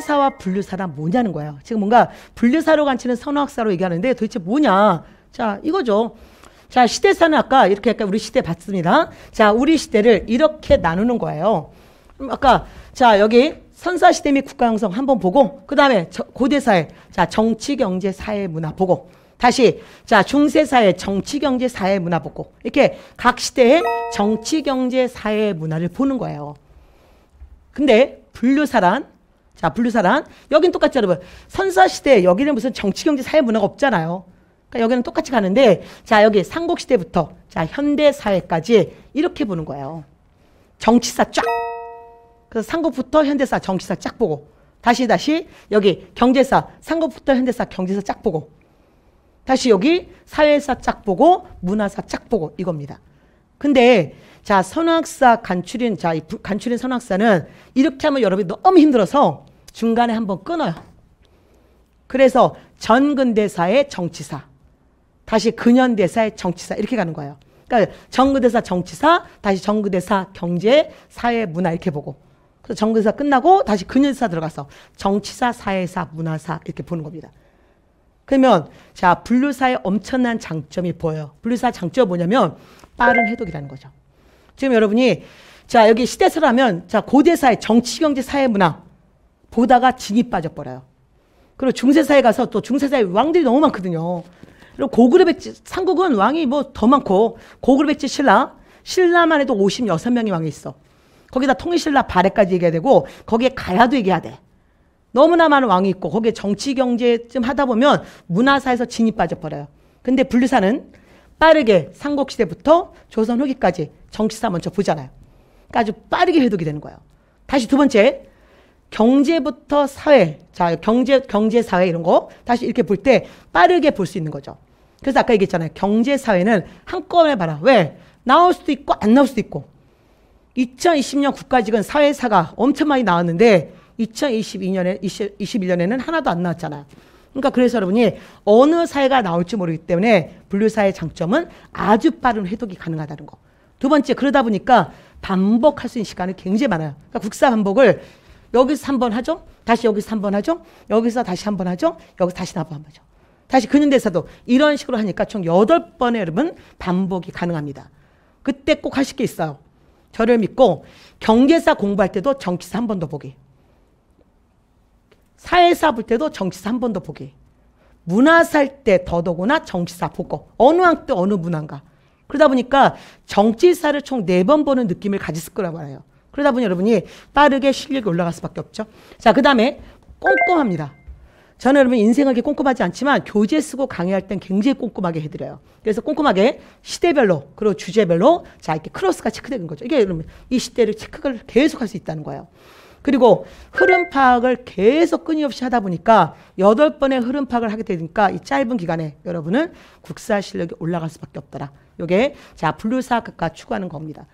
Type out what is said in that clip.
선행사와 분류사란 뭐냐는 거예요. 지금 뭔가 분류사로 간치는 선호학사로 얘기하는데 도대체 뭐냐. 자, 이거죠. 자, 시대사는 아까 이렇게 아까 우리 시대 봤습니다. 자, 우리 시대를 이렇게 나누는 거예요. 아까 자, 여기 선사시대 및 국가형성 한번 보고 그 다음에 고대사회 자 정치 경제 사회 문화 보고 다시 자 중세사회 정치 경제 사회 문화 보고 이렇게 각 시대의 정치 경제 사회 문화를 보는 거예요. 근데 분류사란 자, 분류사란. 여긴 똑같죠, 여러분. 선사시대, 여기는 무슨 정치, 경제, 사회, 문화가 없잖아요. 그러니까 여기는 똑같이 가는데, 자, 여기 삼국시대부터, 자, 현대사회까지 이렇게 보는 거예요. 정치사 쫙. 그래서 삼국부터 현대사, 정치사 쫙 보고. 다시, 다시, 여기 경제사, 삼국부터 현대사, 경제사 쫙 보고. 다시 여기 사회사 쫙 보고, 문화사 쫙 보고, 이겁니다. 근데 자, 선악사 간추린, 자, 이 간추린 선악사는 이렇게 하면 여러분이 너무 힘들어서 중간에 한번 끊어요. 그래서 전근대사의 정치사. 다시 근현대사의 정치사. 이렇게 가는 거예요. 그러니까 정근대사 정치사, 다시 정근대사 경제, 사회, 문화 이렇게 보고. 그래서 정근대사 끝나고 다시 근현대사 들어가서 정치사, 사회사, 문화사 이렇게 보는 겁니다. 그러면 자 분류사의 엄청난 장점이 보여요. 분류사 장점이 뭐냐면 빠른 해독이라는 거죠. 지금 여러분이 자 여기 시대사라면 자 고대사회 정치 경제 사회 문화 보다가 진이 빠져버려요. 그리고 중세사에 가서 또 중세사에 왕들이 너무 많거든요. 그리고 고구려 백제 삼국은 왕이 뭐 더 많고 고구려 백제 신라 신라만 해도 56명의 왕이 있어. 거기다 통일신라 발해까지 얘기해야 되고 거기에 가야도 얘기해야 돼. 너무나 많은 왕이 있고 거기에 정치 경제 좀 하다 보면 문화사에서 진이 빠져버려요. 근데 분리사는 빠르게 삼국시대부터 조선 후기까지 정치사 먼저 보잖아요. 그러니까 아주 빠르게 회독이 되는 거예요. 다시 두 번째, 경제부터 사회, 자, 경제, 경제, 사회 이런 거 다시 이렇게 볼 때 빠르게 볼 수 있는 거죠. 그래서 아까 얘기했잖아요. 경제, 사회는 한꺼번에 봐라. 왜? 나올 수도 있고, 안 나올 수도 있고. 2020년 국가직은 사회사가 엄청 많이 나왔는데, 2022년에, 20, 21년에는 하나도 안 나왔잖아요. 그러니까 그래서 여러분이 어느 사회가 나올지 모르기 때문에 분류사의 장점은 아주 빠른 해독이 가능하다는 거. 두 번째 그러다 보니까 반복할 수 있는 시간이 굉장히 많아요. 그러니까 국사 반복을 여기서 한 번 하죠. 다시 여기서 한 번 하죠. 여기서 다시 한 번 하죠. 여기서 다시 한번 하죠. 다시 근현대사도 이런 식으로 하니까 총 여덟 번의 여러분 반복이 가능합니다. 그때 꼭 하실 게 있어요. 저를 믿고 경계사 공부할 때도 정치사 한 번 더 보기. 사회사 볼 때도 정치사 한 번 더 보기. 문화 살 때 더더구나 정치사 보고. 어느 학 때 어느 문화인가. 그러다 보니까 정치사를 총 네 번 보는 느낌을 가졌을 거라고 알아요. 그러다 보니 여러분이 빠르게 실력이 올라갈 수밖에 없죠. 자, 그 다음에 꼼꼼합니다. 저는 여러분 인생하게 꼼꼼하지 않지만 교재 쓰고 강의할 땐 굉장히 꼼꼼하게 해드려요. 그래서 꼼꼼하게 시대별로 그리고 주제별로 자 이렇게 크로스가 체크되는 거죠. 이게 여러분 이 시대를 체크를 계속할 수 있다는 거예요. 그리고 흐름 파악을 계속 끊임없이 하다 보니까 여덟 번의 흐름 파악을 하게 되니까 이 짧은 기간에 여러분은 국사 실력이 올라갈 수밖에 없더라. 요게 자 분류사학과 추구하는 겁니다.